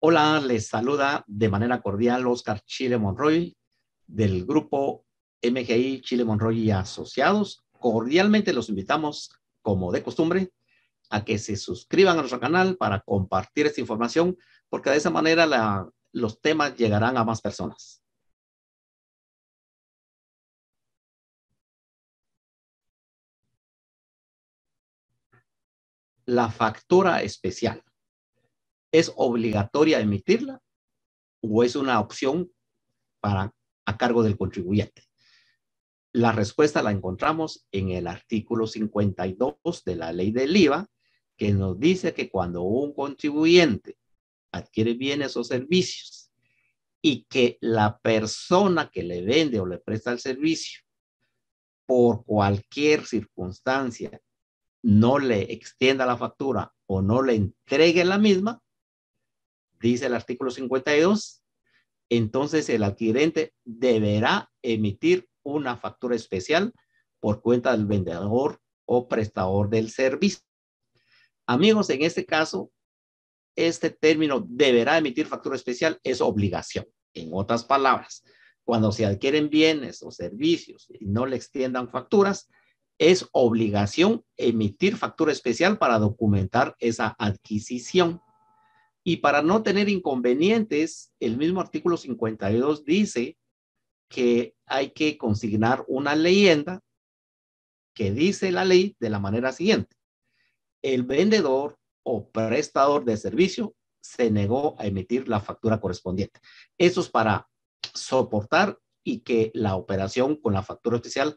Hola, les saluda de manera cordial Oscar Chile Monroy del grupo MGI Chile Monroy y Asociados. Cordialmente los invitamos, como de costumbre, a que se suscriban a nuestro canal para compartir esta información, porque de esa manera los temas llegarán a más personas. La factura especial. ¿Es obligatoria emitirla o es una opción para, a cargo del contribuyente? La respuesta la encontramos en el artículo 52 de la ley del IVA, que nos dice que cuando un contribuyente adquiere bienes o servicios y que la persona que le vende o le presta el servicio por cualquier circunstancia no le extienda la factura o no le entregue la misma, dice el artículo 52, entonces el adquirente deberá emitir una factura especial por cuenta del vendedor o prestador del servicio. Amigos, en este caso, este término deberá emitir factura especial es obligación. En otras palabras, cuando se adquieren bienes o servicios y no le extiendan facturas, es obligación emitir factura especial para documentar esa adquisición. Y para no tener inconvenientes, el mismo artículo 52 dice que hay que consignar una leyenda que dice la ley de la manera siguiente. El vendedor o prestador de servicio se negó a emitir la factura correspondiente. Eso es para soportar y que la operación con la factura oficial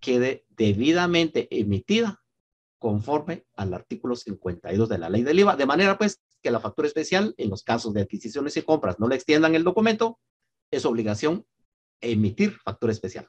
quede debidamente emitida conforme al artículo 52 de la ley del IVA, de manera pues que la factura especial en los casos de adquisiciones y compras no le extiendan el documento, es obligación emitir factura especial.